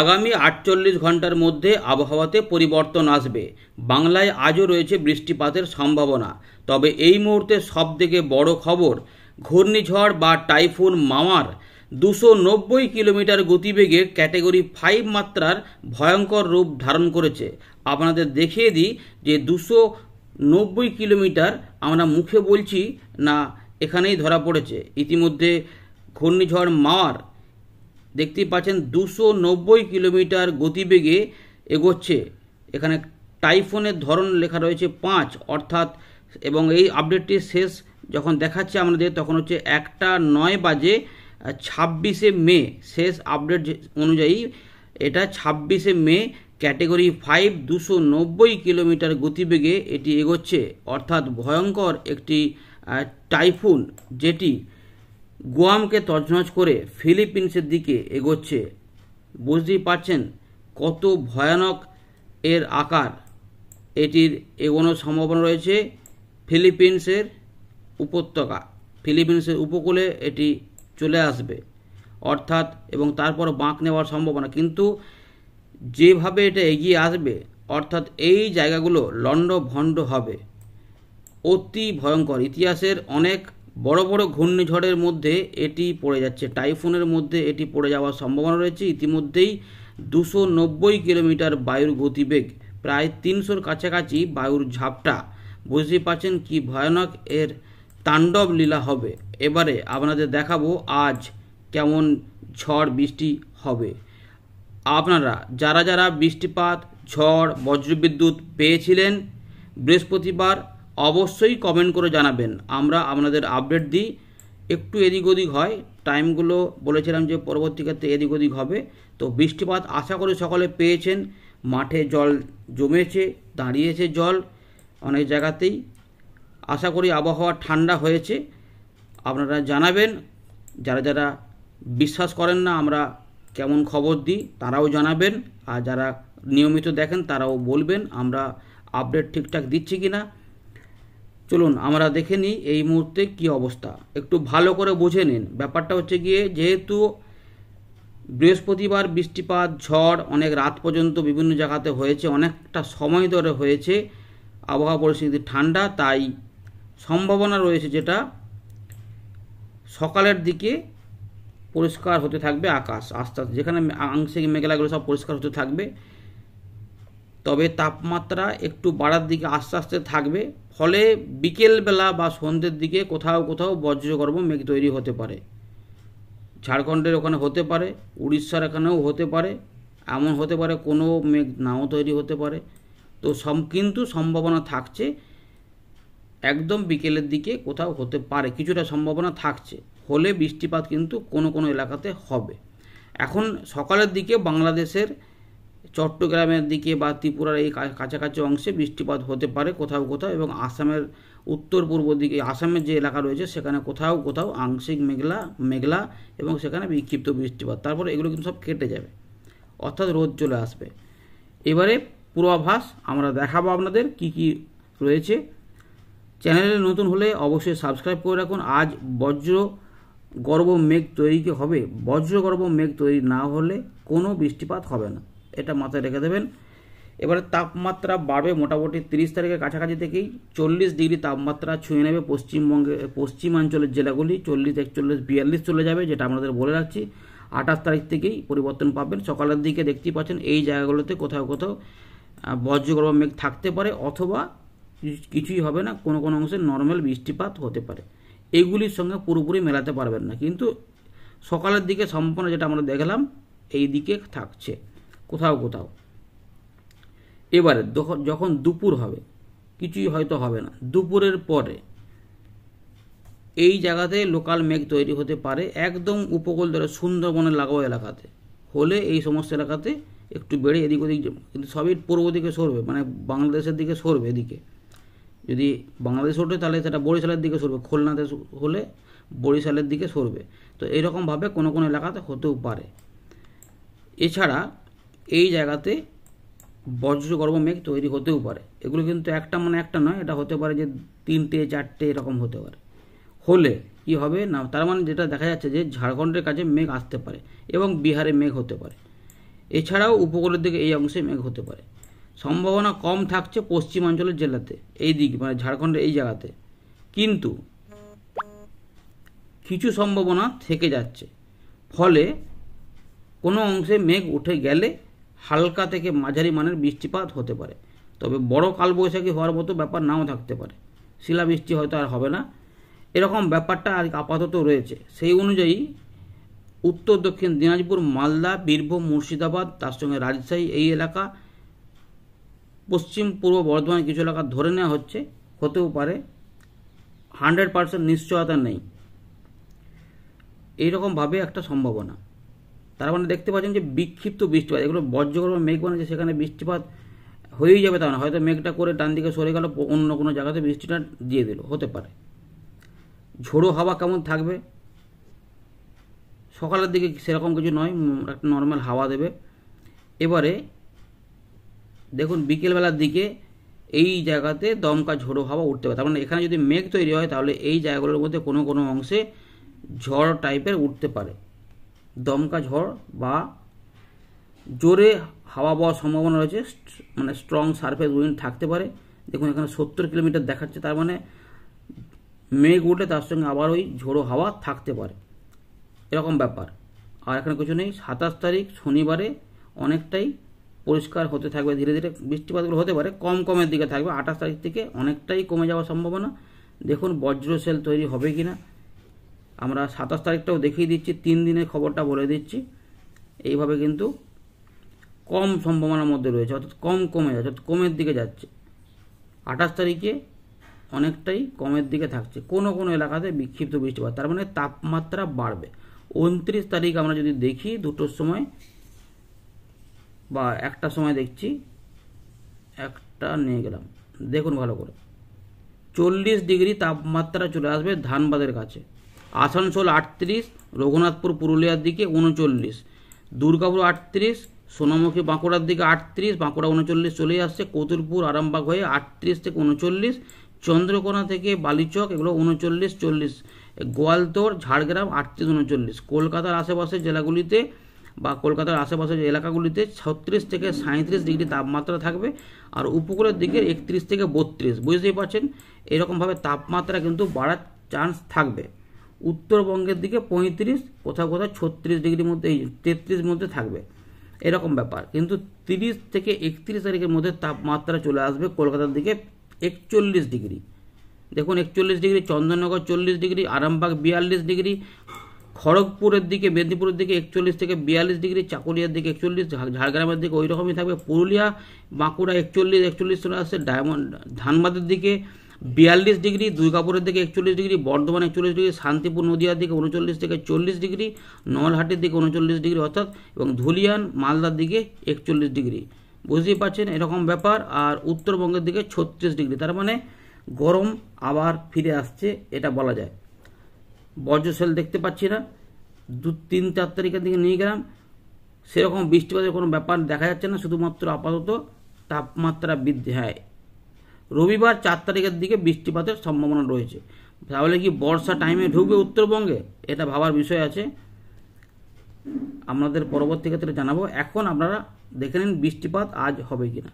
আগামী আটচল্লিশ ঘন্টার মধ্যে আবহাওয়াতে পরিবর্তন আসবে বাংলায় আজও রয়েছে বৃষ্টিপাতের সম্ভাবনা তবে এই মুহূর্তে সবথেকে বড় খবর ঘূর্ণিঝড় বা টাইফুন মামার দুশো নব্বই কিলোমিটার গতিবেগে ক্যাটেগরি ফাইভ মাত্রার ভয়ঙ্কর রূপ ধারণ করেছে আপনাদের দেখিয়ে দিই যে দুশো নব্বই কিলোমিটার আমরা মুখে বলছি না এখানেই ধরা পড়েছে ইতিমধ্যে ঘূর্ণিঝড় মাওয়ার দেখতে পাচ্ছেন দুশো নব্বই কিলোমিটার গতিবেগে এগোচ্ছে এখানে টাইফোনের ধরন লেখা রয়েছে পাঁচ অর্থাৎ এবং এই আপডেটটি শেষ যখন দেখাচ্ছে আমাদের তখন হচ্ছে একটা নয় বাজে ছাব্বিশে মে শেষ আপডেট অনুযায়ী এটা ছাব্বিশে মে ক্যাটেগরি ফাইভ দুশো নব্বই কিলোমিটার গতিবেগে এটি এগোচ্ছে অর্থাৎ ভয়ঙ্কর একটি টাইফুন যেটি গুয়ামকে তছনছ করে ফিলিপিন্সের দিকে এগোচ্ছে বুঝতেই পারছেন কত ভয়ানক এর আকার এটির এগোনোর সম্ভাবনা রয়েছে ফিলিপিন্সের উপত্যকা ফিলিপিন্সের উপকূলে এটি চলে আসবে অর্থাৎ এবং তারপর বাঁক নেওয়ার সম্ভাবনা কিন্তু যেভাবে এটা এগিয়ে আসবে অর্থাৎ এই জায়গাগুলো লণ্ডভণ্ড হবে অতি ভয়ঙ্কর ইতিহাসের অনেক বড় বড় ঘূর্ণিঝড়ের মধ্যে এটি পড়ে যাচ্ছে টাইফুনের মধ্যে এটি পড়ে যাওয়ার সম্ভাবনা রয়েছে ইতিমধ্যেই দুশো নব্বই কিলোমিটার বায়ুর গতিবেগ প্রায় তিনশোর কাছাকাছি বায়ুর ঝাপটা বুঝতে পারছেন কি ভয়ানক এর তাণ্ডব লীলা হবে এবারে আপনাদের দেখাবো আজ কেমন ঝড় বৃষ্টি হবে আপনারা যারা যারা বৃষ্টিপাত ঝড় বজ্রবিদ্যুৎ পেয়েছিলেন বৃহস্পতিবার অবশ্যই কমেন্ট করে জানাবেন আমরা আপনাদের আপডেট দিই একটু এদিক ওদিক হয় টাইমগুলো বলেছিলাম যে পরবর্তী ক্ষেত্রে এদিক ওদিক হবে তো বৃষ্টিপাত আশা করে সকলে পেয়েছেন মাঠে জল জমেছে দাঁড়িয়েছে জল অনেক জায়গাতেই আশা করি আবহাওয়া ঠান্ডা হয়েছে আপনারা জানাবেন যারা যারা বিশ্বাস করেন না আমরা কেমন খবর দিই তারাও জানাবেন আর যারা নিয়মিত দেখেন তারাও বলবেন আমরা আপডেট ঠিকঠাক দিচ্ছি কি না চলুন আমরা দেখে নিই এই মুহূর্তে কি অবস্থা একটু ভালো করে বুঝে নিন ব্যাপারটা হচ্ছে গিয়ে যেহেতু বৃহস্পতিবার বৃষ্টিপাত ঝড় অনেক রাত পর্যন্ত বিভিন্ন জায়গাতে হয়েছে অনেকটা সময় ধরে হয়েছে আবহাওয়া পরিস্থিতি ঠান্ডা তাই সম্ভাবনা রয়েছে যেটা সকালের দিকে পরিষ্কার হতে থাকবে আকাশ আস্তে আস্তে যেখানে আংশিক মেঘলাগুলো সব পরিষ্কার হতে থাকবে তবে তাপমাত্রা একটু বাড়ার দিকে আস্তে আস্তে থাকবে ফলে বিকেলবেলা বা সন্ধ্যের দিকে কোথাও কোথাও বজ্রগর্ভ মেঘ তৈরি হতে পারে ঝাড়খণ্ডের ওখানে হতে পারে উড়িষ্যার এখানেও হতে পারে এমন হতে পারে কোনো মেঘ নাও তৈরি হতে পারে তো সম কিন্তু সম্ভাবনা থাকছে একদম বিকেলের দিকে কোথাও হতে পারে কিছুটা সম্ভাবনা থাকছে হলে বৃষ্টিপাত কিন্তু কোনো কোনো এলাকাতে হবে এখন সকালের দিকে বাংলাদেশের চট্টগ্রামের দিকে বা ত্রিপুরার এই কাছাকাছি অংশে বৃষ্টিপাত হতে পারে কোথাও কোথাও এবং আসামের উত্তর পূর্ব দিকে আসামের যে এলাকা রয়েছে সেখানে কোথাও কোথাও আংশিক মেঘলা মেঘলা এবং সেখানে বিক্ষিপ্ত বৃষ্টিপাত তারপরে এগুলো কিন্তু সব কেটে যাবে অর্থাৎ রোদ চলে আসবে এবারে পূর্বাভাস আমরা দেখাবো আপনাদের কি কি রয়েছে চ্যানেলে নতুন হলে অবশ্যই সাবস্ক্রাইব করে রাখুন আজ বজ্র গর্ব মেঘ তৈরি হবে বজ্র গর্ব মেঘ তৈরি না হলে কোনো বৃষ্টিপাত হবে না এটা মাথায় রেখে দেবেন এবারে তাপমাত্রা বাড়বে মোটামুটি তিরিশ তারিখের কাছাকাছি থেকেই চল্লিশ ডিগ্রি তাপমাত্রা ছুঁয়ে নেবে পশ্চিমবঙ্গে পশ্চিমাঞ্চলের জেলাগুলি চল্লিশ একচল্লিশ বিয়াল্লিশ চলে যাবে যেটা আমাদের বলে রাখছি আঠাশ তারিখ থেকেই পরিবর্তন পাবেন সকালের দিকে দেখতেই পাচ্ছেন এই জায়গাগুলোতে কোথাও কোথাও বজ্রগর্ভ মেঘ থাকতে পারে অথবা কিছুই হবে না কোনো কোনো অংশে নর্মাল বৃষ্টিপাত হতে পারে এগুলির সঙ্গে পুরোপুরি মেলাতে পারবেন না কিন্তু সকালের দিকে সম্পূর্ণ যেটা আমরা দেখলাম এই দিকে থাকছে কোথাও কোথাও এবারে যখন দুপুর হবে কিছুই হয়তো হবে না দুপুরের পরে এই জায়গাতে লোকাল মেঘ তৈরি হতে পারে একদম উপকূল ধরে সুন্দরবনের লাগোয়া এলাকাতে হলে এই সমস্ত এলাকাতে একটু বেড়ে এদিক ওদিক কিন্তু সবই পূর্ব দিকে সরবে মানে বাংলাদেশের দিকে সরবে এদিকে যদি বাংলাদেশ ওঠে তাহলে সেটা বরিশালের দিকে সরবে খুলনাতে হলে বরিশালের দিকে সরবে তো এরকমভাবে কোনো কোনো এলাকাতে হতেও পারে এছাড়া এই জায়গাতে বজ্রগর্ভ মেঘ তৈরি হতেও পারে এগুলো কিন্তু একটা মানে একটা নয় এটা হতে পারে যে তিনটে চারটে এরকম হতে পারে হলে কি হবে না তার মানে যেটা দেখা যাচ্ছে যে ঝাড়খণ্ডের কাছে মেঘ আসতে পারে এবং বিহারে মেঘ হতে পারে এছাড়াও উপকূলের দিকে এই অংশে মেঘ হতে পারে সম্ভাবনা কম থাকছে পশ্চিমাঞ্চলের জেলাতে এই দিক মানে ঝাড়খণ্ডের এই জায়গাতে কিন্তু কিছু সম্ভাবনা থেকে যাচ্ছে ফলে কোনো অংশে মেঘ উঠে গেলে হালকা থেকে মাঝারি মানের বৃষ্টিপাত হতে পারে তবে বড় কালবৈশাখী হওয়ার মতো ব্যাপার নাও থাকতে পারে শিলাবৃষ্টি হয়তো আর হবে না এরকম ব্যাপারটা আজ আপাতত রয়েছে সেই অনুযায়ী উত্তর দক্ষিণ দিনাজপুর মালদা বীরভূম মুর্শিদাবাদ তার সঙ্গে রাজশাহী এই এলাকা পশ্চিম পূর্ব বর্ধমান কিছু এলাকা ধরে নেওয়া হচ্ছে হতেও পারে হান্ড্রেড পার্সেন্ট নিশ্চয়তা নেই এইরকমভাবে একটা সম্ভাবনা তার মানে দেখতে পাচ্ছেন যে বিক্ষিপ্ত বৃষ্টিপাত এগুলো বজ্রগর বা মেঘ যে সেখানে বৃষ্টিপাত হয়েই যাবে তা না হয়তো মেঘটা করে ডান দিকে সরে গেল অন্য কোনো জায়গাতে বৃষ্টিটা দিয়ে দিল হতে পারে ঝোড়ো হাওয়া কেমন থাকবে সকালের দিকে সেরকম কিছু নয় একটা নর্মাল হাওয়া দেবে এবারে দেখুন বিকেলবেলার দিকে এই জায়গাতে দমকা ঝোড়ো হাওয়া উঠতে পারে তার মানে এখানে যদি মেঘ তৈরি হয় তাহলে এই জায়গাগুলোর মধ্যে কোনো কোনো অংশে ঝড় টাইপের উঠতে পারে দমকা ঝড় বা জোরে হাওয়া বওয়ার সম্ভাবনা রয়েছে মানে স্ট্রং সারফেস উইন্ড থাকতে পারে দেখুন এখানে সত্তর কিলোমিটার দেখাচ্ছে তার মানে মেঘ উঠলে তার সঙ্গে আবার ওই ঝোড়ো হাওয়া থাকতে পারে এরকম ব্যাপার আর এখানে কিছু নেই সাতাশ তারিখ শনিবারে অনেকটাই পরিষ্কার হতে থাকবে ধীরে ধীরে বৃষ্টিপাতগুলো হতে পারে কম কমের দিকে থাকবে আঠাশ তারিখ থেকে অনেকটাই কমে যাওয়ার সম্ভাবনা দেখুন বজ্রশেল তৈরি হবে কি না আমরা সাতাশ তারিখটাও দেখিয়ে দিচ্ছি তিন দিনের খবরটা বলে দিচ্ছি এইভাবে কিন্তু কম সম্ভাবনার মধ্যে রয়েছে অর্থাৎ কম কমে যাচ্ছে অর্থাৎ কমের দিকে যাচ্ছে আঠাশ তারিখে অনেকটাই কমের দিকে থাকছে কোনো কোনো এলাকাতে বিক্ষিপ্ত বৃষ্টিপাত তার মানে তাপমাত্রা বাড়বে উনত্রিশ তারিখ আমরা যদি দেখি দুটোর সময় বা একটা সময় দেখছি একটা নিয়ে গেলাম দেখুন ভালো করে চল্লিশ ডিগ্রি তাপমাত্রা চলে আসবে ধানবাদের কাছে আসানসোল আটত্রিশ রঘুনাথপুর পুরুলিয়ার দিকে উনচল্লিশ দুর্গাপুর আটত্রিশ সোনামুখী বাঁকুড়ার দিকে আটত্রিশ বাঁকুড়া উনচল্লিশ চলে আসছে কতুরপুর আরামবাগ হয়ে আটত্রিশ থেকে উনচল্লিশ চন্দ্রকোনা থেকে বালিচক এগুলো উনচল্লিশ চল্লিশ গোয়ালতোর ঝাড়গ্রাম আটত্রিশ উনচল্লিশ কলকাতার আশেপাশের জেলাগুলিতে বা কলকাতার আশেপাশের এলাকাগুলিতে ছত্রিশ থেকে সাঁত্রিশ ডিগ্রি তাপমাত্রা থাকবে আর উপকূলের দিকে একত্রিশ থেকে বত্রিশ বুঝতেই পারছেন এরকমভাবে তাপমাত্রা কিন্তু বাড়ার চান্স থাকবে উত্তরবঙ্গের দিকে পঁয়ত্রিশ কোথাও কোথাও ছত্রিশ ডিগ্রির মধ্যে এই তেত্রিশ মধ্যে থাকবে এরকম ব্যাপার কিন্তু তিরিশ থেকে একত্রিশ তারিখের মধ্যে তাপমাত্রা চলে আসবে কলকাতার দিকে একচল্লিশ ডিগ্রি দেখুন একচল্লিশ ডিগ্রি চন্দননগর চল্লিশ ডিগ্রি আরামবাগ বিয়াল্লিশ ডিগ্রি খড়গপুরের দিকে মেদিনীপুরের দিকে একচল্লিশ থেকে বিয়াল্লিশ ডিগ্রি চাকুলিয়ার দিকে একচল্লিশ ঝাড়গ্রামের দিকে ওই রকমই থাকবে পুরুলিয়া বাঁকুড়া একচল্লিশ একচল্লিশ চলে আসছে ডায়মন্ড ধানবাদের দিকে বিয়াল্লিশ ডিগ্রি দুর্গাপুরের দিকে একচল্লিশ ডিগ্রি বর্ধমান একচল্লিশ ডিগ্রি শান্তিপুর নদীয়ার দিকে উনচল্লিশ থেকে চল্লিশ ডিগ্রি নলহাটের দিকে উনচল্লিশ ডিগ্রি অর্থাৎ এবং ধুলিয়ান মালদার দিকে একচল্লিশ ডিগ্রি বুঝতেই পারছেন এরকম ব্যাপার আর উত্তরবঙ্গের দিকে ছত্রিশ ডিগ্রি তার মানে গরম আবার ফিরে আসছে এটা বলা যায় বজ্রশেল দেখতে পাচ্ছি না দু তিন চার তারিখের দিকে নিয়ে গেলাম সেরকম বৃষ্টিপাতের কোনো ব্যাপার দেখা যাচ্ছে না শুধুমাত্র আপাতত তাপমাত্রা বৃদ্ধি হয় হ্যাঁ, রবিবার চার তারিখের দিকে বৃষ্টিপাতের সম্ভাবনা রয়েছে তাহলে কি বর্ষা টাইমে ঢুকবে উত্তরবঙ্গে এটা ভাবার বিষয় আছে আপনাদের পরবর্তী ক্ষেত্রে জানাবো এখন আপনারা দেখে নিন বৃষ্টিপাত আজ হবে কিনা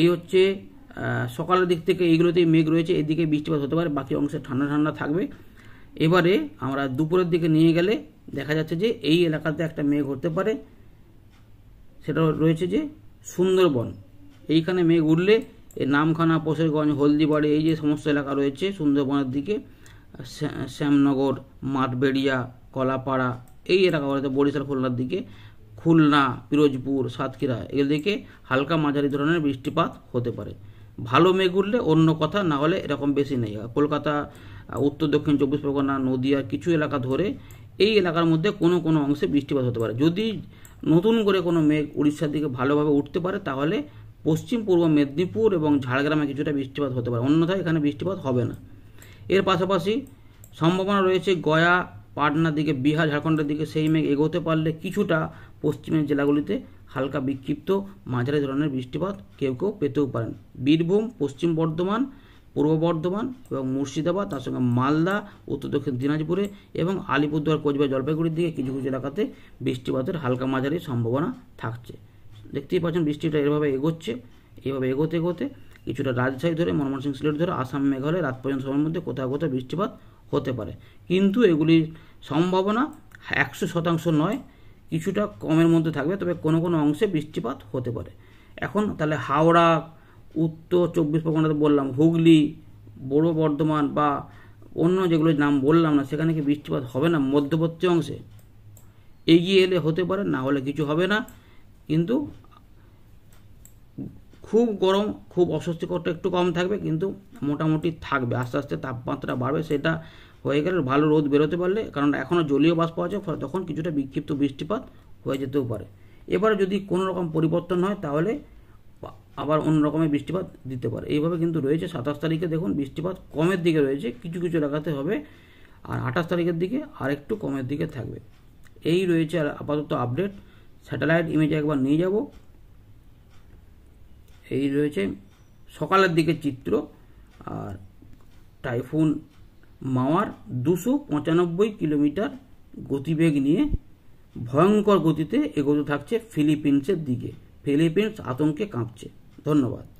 এই হচ্ছে সকালের দিক থেকে এইগুলোতেই মেঘ রয়েছে এদিকে বৃষ্টিপাত হতে পারে বাকি অংশে ঠান্ডা ঠান্ডা থাকবে এবারে আমরা দুপুরের দিকে নিয়ে গেলে দেখা যাচ্ছে যে এই এলাকাতে একটা মেঘ হতে পারে সেটা রয়েছে যে সুন্দরবন এইখানে মেঘ উঠলে এই নামখানা পোষেরগঞ্জ হলদিবাড়ি এই যে সমস্ত এলাকা রয়েছে সুন্দরবনের দিকে শ্যামনগর মাঠবেড়িয়া কলাপাড়া এই এলাকাগুলোতে বরিশাল খুলনার দিকে খুলনা পিরোজপুর সাতক্ষীরা এদিকে হালকা মাঝারি ধরনের বৃষ্টিপাত হতে পারে ভালো মেঘ উঠলে অন্য কথা না হলে এরকম বেশি নেই কলকাতা উত্তর দক্ষিণ চব্বিশ পরগনা নদীয়া কিছু এলাকা ধরে এই এলাকার মধ্যে কোনো কোনো অংশে বৃষ্টিপাত হতে পারে যদি নতুন করে কোনো মেঘ উড়িষ্যার দিকে ভালোভাবে উঠতে পারে তাহলে পশ্চিম পূর্ব মেদিনীপুর এবং ঝাড়গ্রামে কিছুটা বৃষ্টিপাত হতে পারে অন্যথায় এখানে বৃষ্টিপাত হবে না এর পাশাপাশি সম্ভাবনা রয়েছে গয়া পাটনার দিকে বিহার ঝাড়খণ্ডের দিকে সেই মেঘ এগোতে পারলে কিছুটা পশ্চিমের জেলাগুলিতে হালকা বিক্ষিপ্ত মাঝারি ধরনের বৃষ্টিপাত কেউ কেউ পেতেও পারেন বীরভূম পশ্চিম বর্ধমান পূর্ব বর্ধমান এবং মুর্শিদাবাদ তার সঙ্গে মালদা উত্তর দক্ষিণ দিনাজপুরে এবং আলিপুরদুয়ার কোচবিহার জলপাইগুড়ির দিকে কিছু কিছু এলাকাতে বৃষ্টিপাতের হালকা মাঝারি সম্ভাবনা থাকছে দেখতেই পাচ্ছেন বৃষ্টিটা এভাবে এগোচ্ছে এভাবে এগোতে এগোতে কিছুটা রাজশাহী ধরে মনমোহন সিং সিলেট ধরে আসাম মেঘালয় রাত পর্যন্ত সময়ের মধ্যে কোথাও কোথাও বৃষ্টিপাত হতে পারে কিন্তু এগুলির সম্ভাবনা একশো শতাংশ নয় কিছুটা কমের মধ্যে থাকবে তবে কোনো কোনো অংশে বৃষ্টিপাত হতে পারে এখন তাহলে হাওড়া উত্তর চব্বিশ পরগনাতে বললাম হুগলি বড় বর্ধমান বা অন্য যেগুলো নাম বললাম না সেখানে কি বৃষ্টিপাত হবে না মধ্যবর্তী অংশে এগিয়ে এলে হতে পারে না হলে কিছু হবে না কিন্তু খুব গরম খুব অস্বস্তিকরটা একটু কম থাকবে কিন্তু মোটামুটি থাকবে আস্তে আস্তে তাপমাত্রা বাড়বে সেটা হয়ে গেলে ভালো রোদ বেরোতে পারলে কারণ এখনও জলীয় বাষ্প ফলে তখন কিছুটা বিক্ষিপ্ত বৃষ্টিপাত হয়ে যেতেও পারে এবারে যদি কোনো রকম পরিবর্তন হয় তাহলে আবার অন্য রকমের বৃষ্টিপাত দিতে পারে এইভাবে কিন্তু রয়েছে সাতাশ তারিখে দেখুন বৃষ্টিপাত কমের দিকে রয়েছে কিছু কিছু এলাকাতে হবে আর আঠাশ তারিখের দিকে আর একটু কমের দিকে থাকবে এই রয়েছে আপাতত আপডেট স্যাটেলাইট ইমেজে একবার নিয়ে যাব এই রয়েছে সকালের দিকে চিত্র আর টাইফুন মাওয়ার দুশো পঁচানব্বই কিলোমিটার গতিবেগ নিয়ে ভয়ঙ্কর গতিতে এগোতে থাকছে ফিলিপিন্সের দিকে ফিলিপিন্স আতঙ্কে কাঁপছে ধন্যবাদ